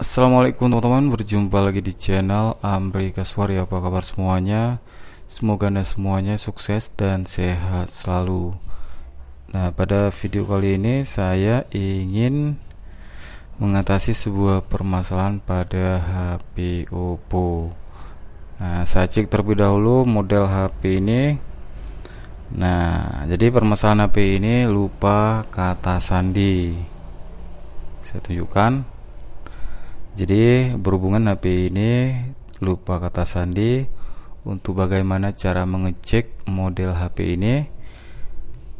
Assalamualaikum teman-teman, berjumpa lagi di channel Amri Kaswari. Apa kabar semuanya? Semoga Anda semuanya sukses dan sehat selalu. Nah, pada video kali ini saya ingin mengatasi sebuah permasalahan pada HP Oppo. Nah, saya cek terlebih dahulu model HP ini. Nah, jadi permasalahan HP ini lupa kata sandi. Saya tunjukkan jadi berhubungan HP ini lupa kata sandi untuk bagaimana cara mengecek model HP ini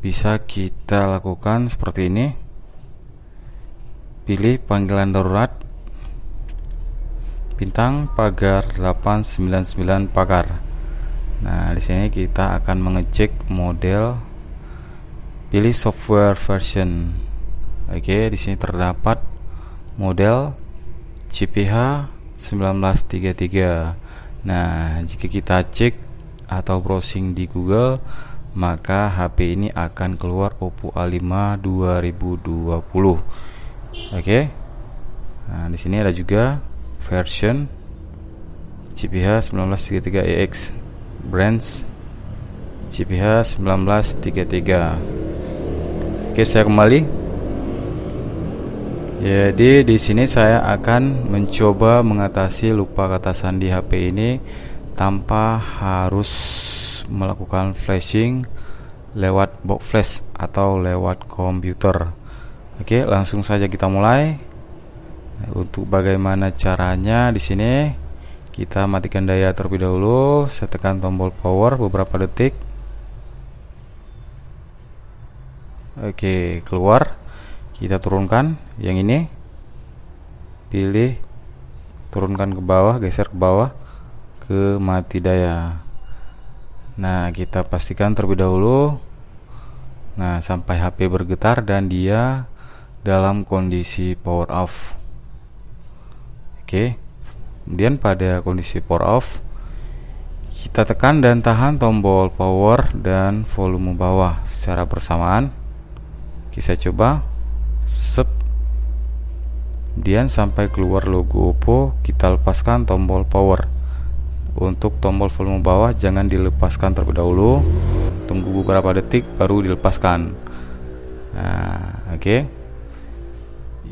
bisa kita lakukan seperti ini. Pilih panggilan darurat bintang pagar 899 pagar. Nah, di sini kita akan mengecek model pilih software version. Oke, di sini terdapat model CPH 1933. Nah, jika kita cek atau browsing di Google, maka HP ini akan keluar Oppo A5 2020. Oke. Okay. Nah, di sini ada juga version CPH 1933EX e brands CPH 1933. Oke, okay, saya kembali jadi ya, di sini saya akan mencoba mengatasi lupa kata sandi HP ini tanpa harus melakukan flashing lewat box flash atau lewat komputer. Oke, langsung saja kita mulai. Untuk bagaimana caranya di sini kita matikan daya terlebih dahulu, saya tekan tombol power beberapa detik. Oke, keluar kita turunkan yang ini pilih turunkan ke bawah geser ke bawah ke mati daya nah kita pastikan terlebih dahulu nah sampai HP bergetar dan dia dalam kondisi power off oke kemudian pada kondisi power off kita tekan dan tahan tombol power dan volume bawah secara bersamaan kita coba sep Kemudian sampai keluar logo Oppo, kita lepaskan tombol power. Untuk tombol volume bawah jangan dilepaskan terlebih dahulu. Tunggu beberapa detik baru dilepaskan. Nah, oke. Okay.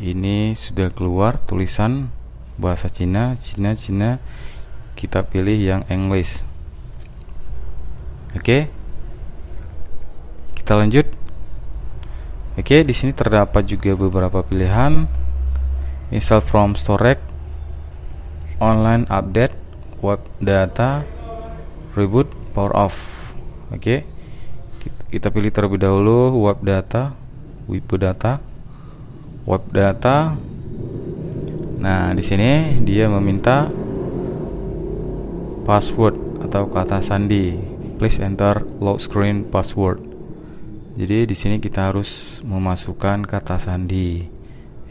Ini sudah keluar tulisan bahasa Cina, Cina Cina. Kita pilih yang English. Oke. Okay. Kita lanjut Oke, di sini terdapat juga beberapa pilihan install from storage, online update, web data, reboot, power off. Oke. Kita pilih terlebih dahulu web data, web data, web data. Nah, di sini dia meminta password atau kata sandi. Please enter lock screen password. Jadi di sini kita harus memasukkan kata sandi.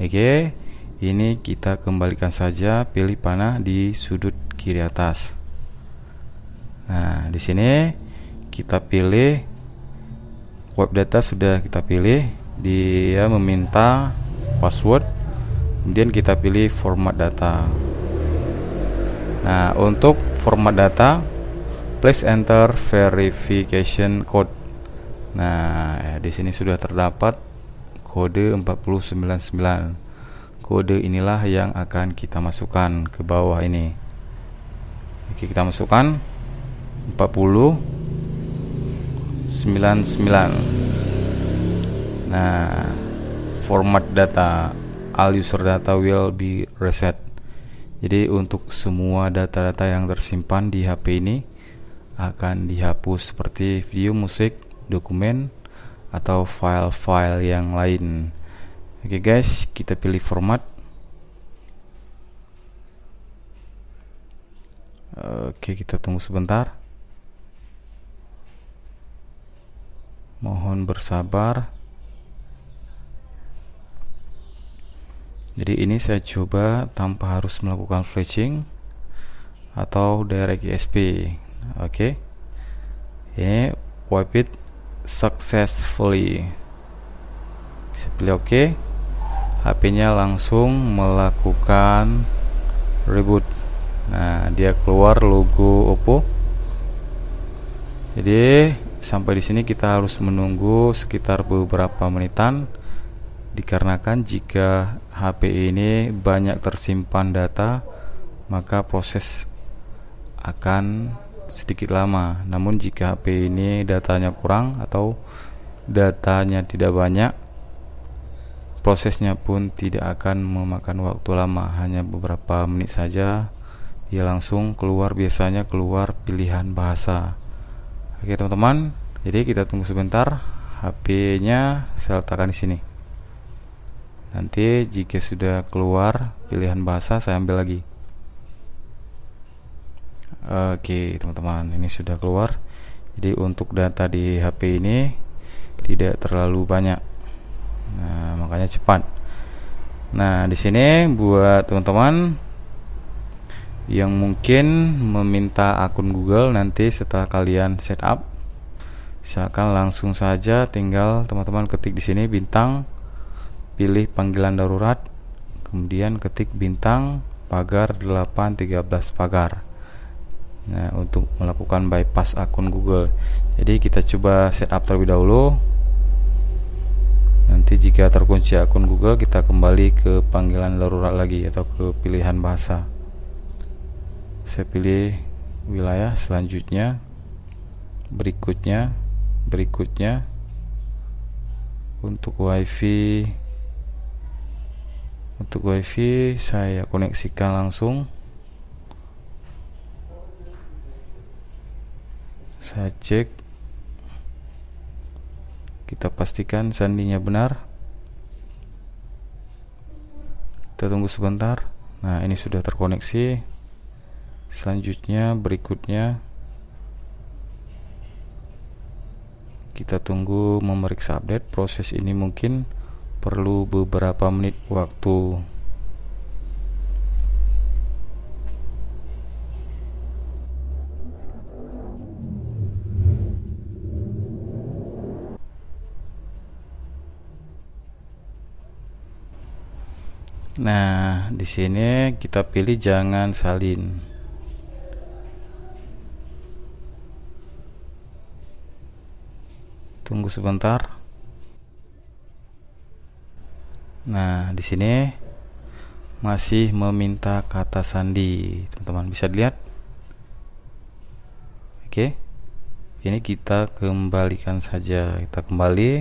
Oke. Ini kita kembalikan saja pilih panah di sudut kiri atas. Nah, di sini kita pilih web data sudah kita pilih, dia meminta password. Kemudian kita pilih format data. Nah, untuk format data please enter verification code. Nah, ya, di sini sudah terdapat kode 499. Kode inilah yang akan kita masukkan ke bawah ini. Oke, kita masukkan 40 99. Nah, format data all user data will be reset. Jadi untuk semua data-data yang tersimpan di HP ini akan dihapus seperti video musik, dokumen atau file-file yang lain oke okay guys kita pilih format oke okay, kita tunggu sebentar mohon bersabar jadi ini saya coba tanpa harus melakukan flashing atau direct ESP oke okay. ini wipe it successfully saya pilih oke HP-nya langsung melakukan reboot nah dia keluar logo Oppo jadi sampai di sini kita harus menunggu sekitar beberapa menitan dikarenakan jika HP ini banyak tersimpan data maka proses akan sedikit lama. Namun jika HP ini datanya kurang atau datanya tidak banyak, prosesnya pun tidak akan memakan waktu lama, hanya beberapa menit saja dia langsung keluar biasanya keluar pilihan bahasa. Oke, teman-teman. Jadi kita tunggu sebentar HP-nya saya letakkan di sini. Nanti jika sudah keluar pilihan bahasa saya ambil lagi. Oke teman-teman ini sudah keluar jadi untuk data di HP ini tidak terlalu banyak nah makanya cepat nah di sini buat teman-teman yang mungkin meminta akun Google nanti setelah kalian setup Silahkan langsung saja tinggal teman-teman ketik di sini bintang pilih panggilan darurat kemudian ketik bintang pagar 813 pagar nah untuk melakukan bypass akun Google jadi kita coba setup terlebih dahulu nanti jika terkunci akun Google kita kembali ke panggilan darurat lagi atau ke pilihan bahasa saya pilih wilayah selanjutnya berikutnya berikutnya untuk wifi untuk wifi saya koneksikan langsung saya cek kita pastikan sandinya benar kita tunggu sebentar nah ini sudah terkoneksi selanjutnya berikutnya kita tunggu memeriksa update proses ini mungkin perlu beberapa menit waktu Nah, di sini kita pilih jangan salin. Tunggu sebentar. Nah, di sini masih meminta kata sandi. Teman-teman bisa lihat. Oke. Ini kita kembalikan saja. Kita kembali.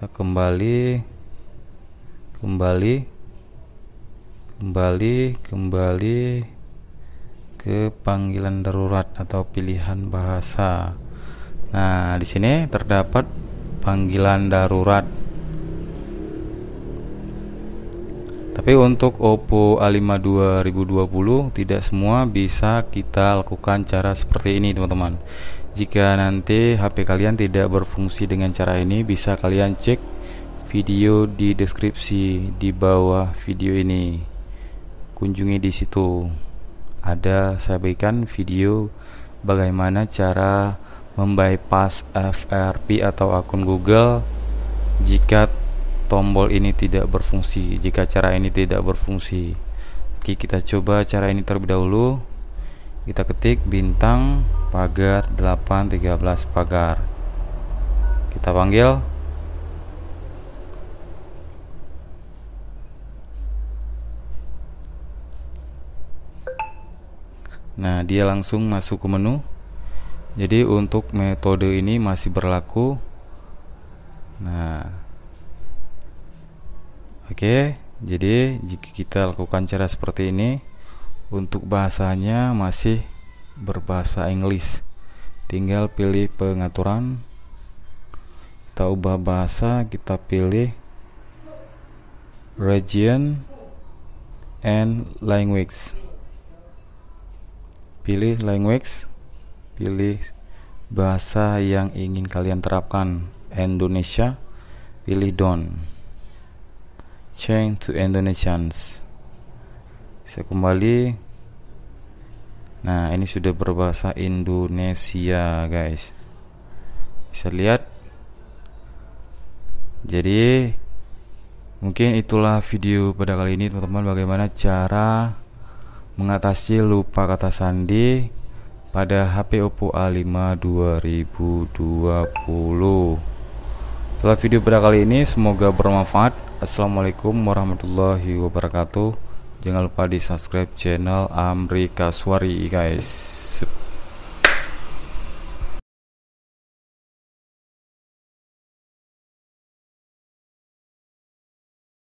Kita kembali kembali kembali kembali ke panggilan darurat atau pilihan bahasa. Nah, di sini terdapat panggilan darurat. Tapi untuk Oppo A5 2020 tidak semua bisa kita lakukan cara seperti ini, teman-teman. Jika nanti HP kalian tidak berfungsi dengan cara ini, bisa kalian cek video di deskripsi di bawah video ini. Kunjungi di situ. Ada saya berikan video bagaimana cara membypass FRP atau akun Google jika tombol ini tidak berfungsi, jika cara ini tidak berfungsi. Oke, kita coba cara ini terlebih dahulu. Kita ketik bintang pagar 813 pagar. Kita panggil Nah, dia langsung masuk ke menu. Jadi untuk metode ini masih berlaku. Nah. Oke, jadi jika kita lakukan cara seperti ini untuk bahasanya masih berbahasa Inggris. Tinggal pilih pengaturan. Kita ubah bahasa, kita pilih region and language pilih language pilih bahasa yang ingin kalian terapkan Indonesia pilih don change to Indonesians saya kembali nah ini sudah berbahasa Indonesia guys bisa lihat jadi mungkin itulah video pada kali ini teman-teman bagaimana cara mengatasi lupa kata sandi pada HP Oppo A5 2020 Setelah video pada kali ini semoga bermanfaat Assalamualaikum warahmatullahi wabarakatuh Jangan lupa di subscribe channel Amri Kaswari guys